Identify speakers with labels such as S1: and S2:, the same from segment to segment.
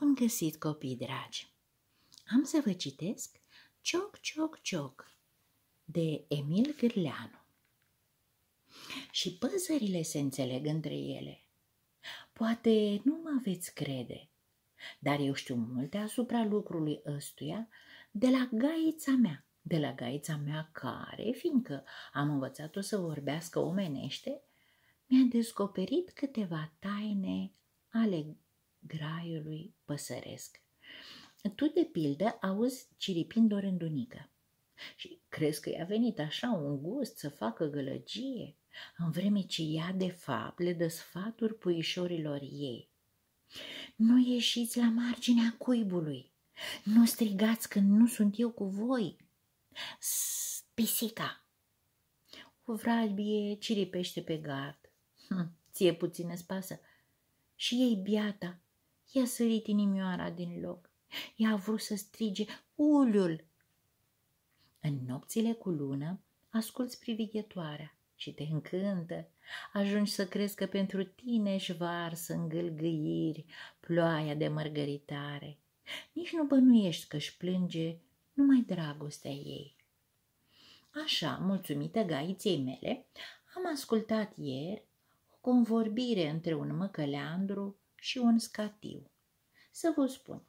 S1: Bun găsit, copii dragi! Am să vă citesc Cioc, Cioc, Cioc de Emil Gârleanu. Și păsările se înțeleg între ele. Poate nu mă veți crede, dar eu știu multe asupra lucrului ăstuia de la gaița mea, de la gaița mea care, fiindcă am învățat-o să vorbească omenește, mi-a descoperit câteva taine ale graiului păsăresc. Tu, de pildă, auzi ciripind o rândunică și crezi că i-a venit așa un gust să facă gălăgie, în vreme ce ea, de fapt, le dă sfaturi puișorilor ei. Nu ieșiți la marginea cuibului, nu strigați când nu sunt eu cu voi. Pisica! O vralbie ciripește pe gard. Hm, ție puțin spasă. Și ei biata I-a sărit inimioara din loc. Ea a vrut să strige, uliul! În nopțile cu lună, asculți privighetoarea și te încântă. Ajungi să crezi că pentru tine își varsă în gâlgâiri ploaia de mărgăritare. Nici nu bănuiești că își plânge numai dragostea ei. Așa, mulțumită gaiței mele, am ascultat ieri o convorbire între un măcăleandru și un scatiu. Să vă spun.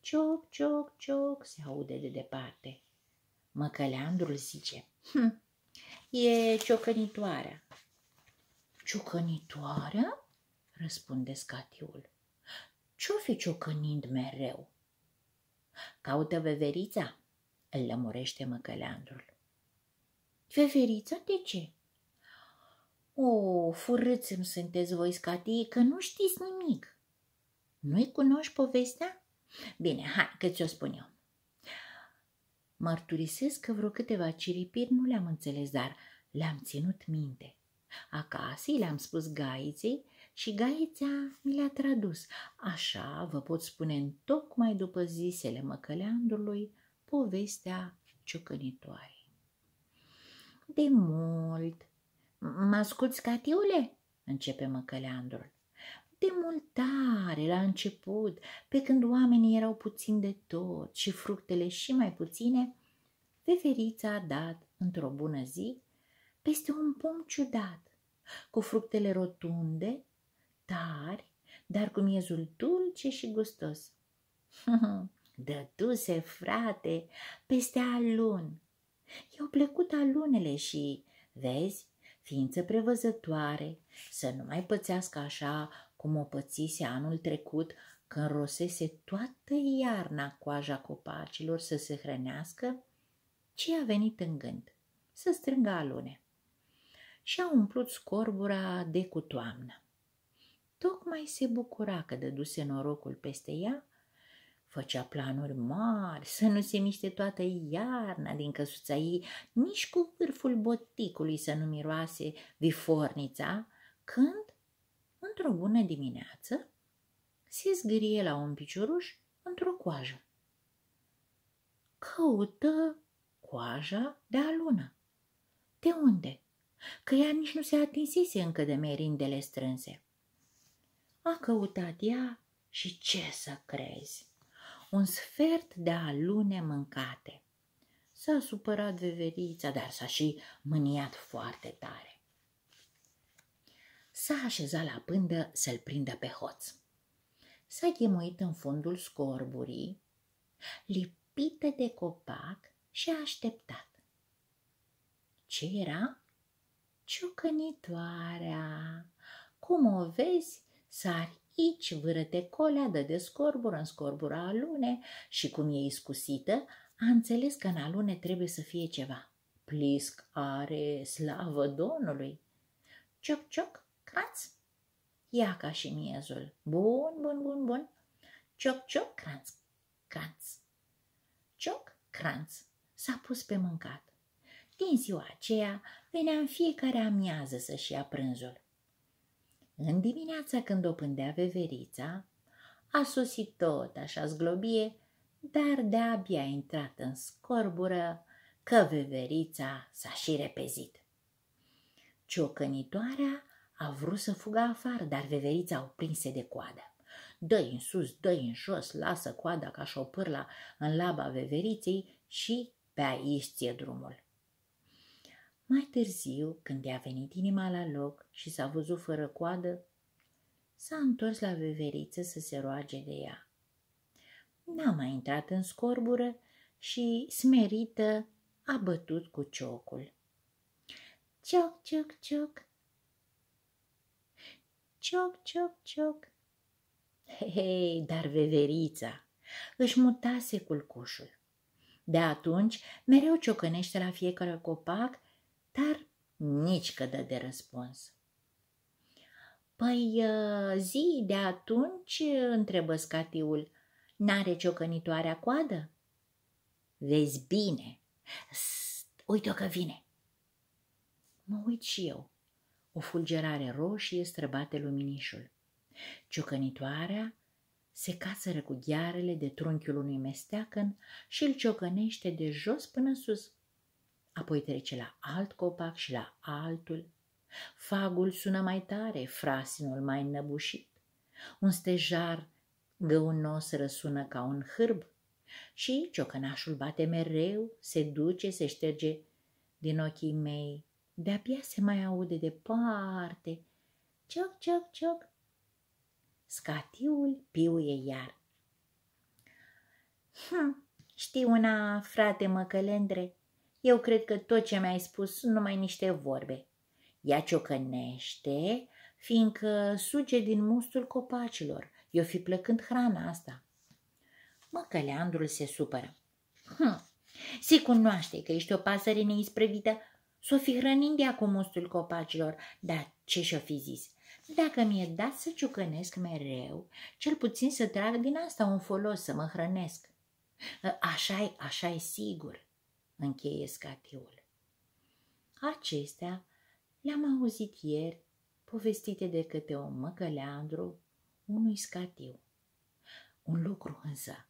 S1: Cioc, cioc, cioc, se aude de departe. Măcăleandrul zice, hm, e ciocănitoarea. Ciocănitoarea? răspunde scatiul. Ce-o fi ciocănind mereu? Caută veverița, îl lămurește măcăleandrul. Veverița de ce? O, oh, furâți îmi sunteți voi scatii, că nu știți nimic. Nu-i cunoști povestea? Bine, hai că ți-o spun eu. Mărturisesc că vreo câteva ciripiri nu le-am înțeles, dar le-am ținut minte. Acasă le-am spus gaiței și gaița mi le-a tradus. Așa vă pot spune în tocmai după zisele măcăleandrului povestea ciocănitoare. De mult, Mă asculți, Catiule?" începe măcăleandrul. De multare, la început, pe când oamenii erau puțin de tot și fructele și mai puține, veverița a dat, într-o bună zi, peste un pom ciudat, cu fructele rotunde, tari, dar cu miezul dulce și gustos. Dăduse, frate, peste alun. I-au plăcut alunele și, vezi, ființă prevăzătoare, să nu mai pățească așa cum o pățise anul trecut când rosese toată iarna coaja copacilor să se hrănească, ce a venit în gând? Să strângă alune. Și a umplut scorbura de cu toamnă. Tocmai se bucura că dăduse norocul peste ea, Făcea planuri mari, să nu se miște toată iarna din căsuța ei, nici cu vârful boticului să nu miroase vifornița, când, într-o bună dimineață, se zgârie la un picioruș într-o coajă. Căută coaja de alună. De unde? Că ea nici nu se atinsese încă de merindele strânse. A căutat ea și ce să crezi? un sfert de alune mâncate. S-a supărat veverița, dar s-a și mâniat foarte tare. S-a așezat la pândă să-l prindă pe hoț. S-a ghemuit în fundul scorburii, lipită de copac și a așteptat. Ce era? Ciucănitoarea! Cum o vezi, sari Ici vârăte dă de scorbură în scorbura alune și cum e iscusită, a înțeles că în alune trebuie să fie ceva. Plisc are slavă Domnului. Cioc, cioc, cranț. Ia ca și miezul. Bun, bun, bun, bun. Cioc, cioc, cranț, cranț. Cioc, cranț. S-a pus pe mâncat. Din ziua aceea venea în fiecare amiază să-și ia prânzul. În dimineața când o pândea veverița, a sosit tot așa zglobie, dar de-abia a intrat în scorbură, că veverița s-a și repezit. Ciocănitoarea a vrut să fugă afară, dar veverița o prinse de coadă. dă în sus, dă în jos, lasă coada ca șopârla în laba veveriței și pe aici ție drumul. Mai târziu, când i-a venit inima la loc și s-a văzut fără coadă, s-a întors la veveriță să se roage de ea. N-a mai intrat în scorbură și, smerită, a bătut cu ciocul. Cioc, cioc, cioc! Cioc, cioc, cioc! Hei, dar veverița își mutase culcușul. De atunci, mereu ciocănește la fiecare copac dar nici că dă de răspuns. Păi ă, zi de atunci, întrebă scatiul, n-are ciocănitoarea coadă? Vezi bine, uite-o că vine. Mă uit și eu. O fulgerare roșie străbate luminișul. Ciocănitoarea se cațără cu ghearele de trunchiul unui mesteacăn și îl ciocănește de jos până sus apoi trece la alt copac și la altul. Fagul sună mai tare, frasinul mai înnăbușit. Un stejar găunos răsună ca un hârb și ciocănașul bate mereu, se duce, se șterge din ochii mei. De-abia se mai aude departe. Cioc, cioc, cioc. Scatiul piuie iar. Hm, știi una, frate măcălendre, eu cred că tot ce mi-ai spus sunt numai niște vorbe. Ea ciocănește, fiindcă suge din mustul copacilor. Eu fi plăcând hrana asta. Măcăleandrul se supără. Hm, se cunoaște că ești o pasăre neisprăvită. S-o fi hrănind ea cu mustul copacilor, dar ce și-o fi zis? Dacă mi-e dat să ciucănesc mereu, cel puțin să trag din asta un folos să mă hrănesc. Așa-i, așa-i sigur încheie scatiul. Acestea le-am auzit ieri, povestite de câte o măcăleandru unui scatiu. Un lucru însă,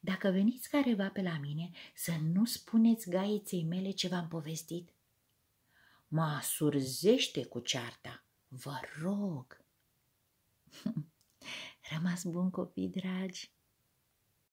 S1: dacă veniți careva pe la mine, să nu spuneți gaiței mele ce v-am povestit. Mă asurzește cu cearta, vă rog. Rămas bun copii dragi!